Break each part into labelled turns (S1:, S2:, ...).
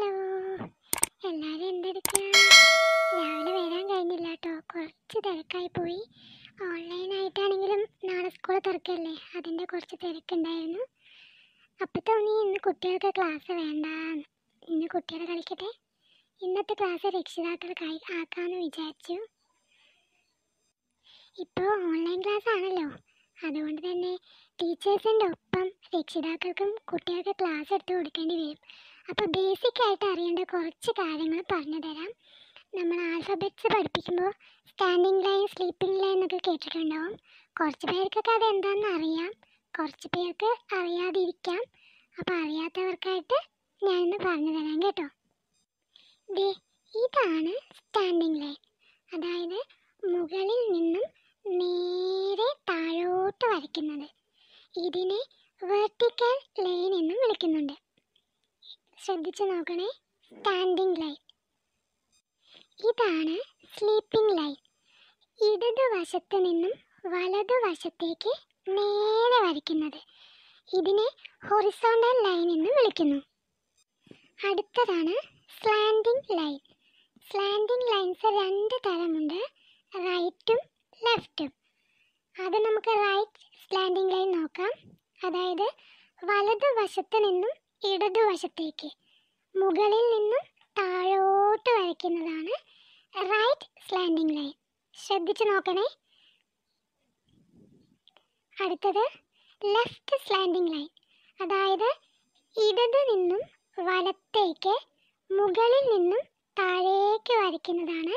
S1: hello എല്ലാവരും എന്തെടുക്കുക രാവിലെ വരാൻ കഴിഞ്ഞില്ല കേട്ടോ കുറച്ച് തിരക്കായി പോയി ഓൺലൈനായിട്ടാണെങ്കിലും നാളെ സ്കൂൾ തുറക്കല്ലേ അതിൻ്റെ കുറച്ച് തിരക്കുണ്ടായിരുന്നു അപ്പോൾ തോന്നി ഇന്ന് കുട്ടികൾക്ക് ക്ലാസ് വേണ്ട ഇന്ന് കുട്ടികൾ കളിക്കട്ടെ ഇന്നത്തെ ക്ലാസ് രക്ഷിതാക്കൾക്കായി ആക്കാമെന്ന് വിചാരിച്ചു ഇപ്പോൾ ഓൺലൈൻ ക്ലാസ് ആണല്ലോ അതുകൊണ്ട് തന്നെ ടീച്ചേഴ്സിൻ്റെ ഒപ്പം രക്ഷിതാക്കൾക്കും കുട്ടികൾക്ക് ക്ലാസ് എടുത്ത് കൊടുക്കേണ്ടി വരും അപ്പോൾ ബേസിക് ആയിട്ട് അറിയേണ്ട കുറച്ച് കാര്യങ്ങൾ പറഞ്ഞു തരാം നമ്മൾ ആൽഫബറ്റ്സ് പഠിപ്പിക്കുമ്പോൾ സ്റ്റാൻഡിങ് ലൈൻ സ്ലീപ്പിംഗ് ലൈൻ എന്നൊക്കെ കേട്ടിട്ടുണ്ടാവും കുറച്ച് പേർക്കൊക്കെ അതെന്താണെന്ന് അറിയാം കുറച്ച് പേർക്ക് അറിയാതിരിക്കാം അപ്പോൾ അറിയാത്തവർക്കായിട്ട് ഞാനൊന്ന് പറഞ്ഞു തരാം കേട്ടോ ദേ ഇതാണ് സ്റ്റാൻഡിങ് ലൈൻ അതായത് മുകളിൽ നിന്നും നേരെ താഴോട്ട് വരയ്ക്കുന്നത് ഇതിനെ വെർട്ടിക്കൽ ലൈൻ എന്നും വിളിക്കുന്നുണ്ട് ശ്രദ്ധിച്ചു നോക്കണേ സ്റ്റാൻഡിംഗ് ലൈറ്റ് ഇതാണ് സ്ലീപ്പിംഗ് ലൈറ്റ് വശത്ത് നിന്നും വശത്തേക്ക് നേരെ വരയ്ക്കുന്നത് ഇതിനെ ഹൊറിസോണ്ടൽ ലൈൻ എന്ന് വിളിക്കുന്നു അടുത്തതാണ് സ്ലാൻഡിംഗ് ലൈൻ സ്ലാൻഡിംഗ് ലൈൻസ് രണ്ട് തരമുണ്ട് റൈറ്റും ലെഫ്റ്റും അത് നമുക്ക് റൈറ്റ് സ്ലാൻഡിംഗ് ലൈൻ നോക്കാം അതായത് വശത്ത് നിന്നും ഇടതുവശത്തേക്ക് മുകളിൽ നിന്നും താഴോട്ട് വരയ്ക്കുന്നതാണ് റൈറ്റ് സ്ലാൻഡിംഗ് ലൈൻ ശ്രദ്ധിച്ചു നോക്കണേ അടുത്തത് ലെഫ്റ്റ് സ്ലാൻഡിംഗ് ലൈൻ അതായത് ഇടത് നിന്നും വലത്തേക്ക് മുകളിൽ നിന്നും താഴേക്ക് വരയ്ക്കുന്നതാണ്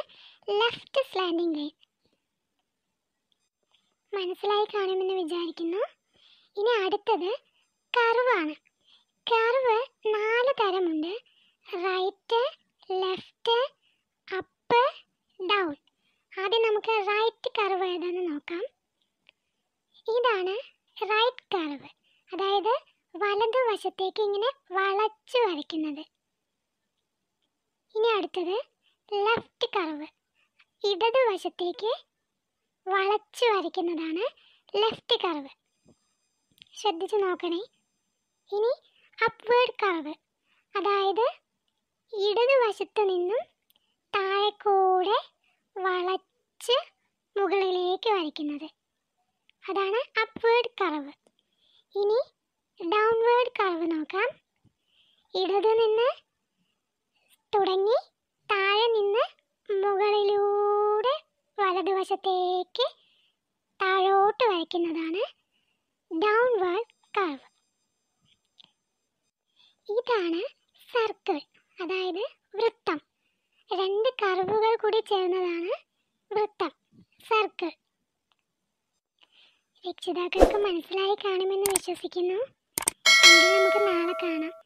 S1: ലെഫ്റ്റ് സ്ലാൻഡിംഗ് ലൈൻ മനസ്സിലായി കാണുമെന്ന് വിചാരിക്കുന്നു ഇനി അടുത്തത് കർവാണ് കർവ് നാല് തരമുണ്ട് റൈറ്റ് ലെഫ്റ്റ് അപ്പ് ഡൗൺ ആദ്യം നമുക്ക് റൈറ്റ് കർവ് ഏതാണെന്ന് നോക്കാം ഇതാണ് റൈറ്റ് കർവ് അതായത് വശത്തേക്ക് ഇങ്ങനെ വളച്ചു വരയ്ക്കുന്നത് ഇനി അടുത്തത് ലെഫ്റ്റ് കർവ് വശത്തേക്ക് വളച്ചു വരയ്ക്കുന്നതാണ് ലെഫ്റ്റ് കർവ് ശ്രദ്ധിച്ച് നോക്കണേ ഇനി അപ്വേർഡ് കർവ് അതായത് വശത്ത് നിന്നും താഴെക്കൂടെ വളച്ച് മുകളിലേക്ക് വരയ്ക്കുന്നത് അതാണ് അപ്വേർഡ് കർവ് ഇനി ഡൗൺവേർഡ് കർവ് നോക്കാം ഇടത് നിന്ന് തുടങ്ങി താഴെ നിന്ന് മുകളിലൂടെ വലതുവശത്തേക്ക് താഴോട്ട് വരയ്ക്കുന്നതാണ് ഡൗൺവേർഡ് ഇതാണ് സർക്കിൾ അതായത് വൃത്തം രണ്ട് കർവുകൾ കൂടി ചേർന്നതാണ് വൃത്തം സർക്കിൾ രക്ഷിതാക്കൾക്ക് മനസ്സിലായി കാണുമെന്ന് വിശ്വസിക്കുന്നു നമുക്ക് നാളെ കാണാം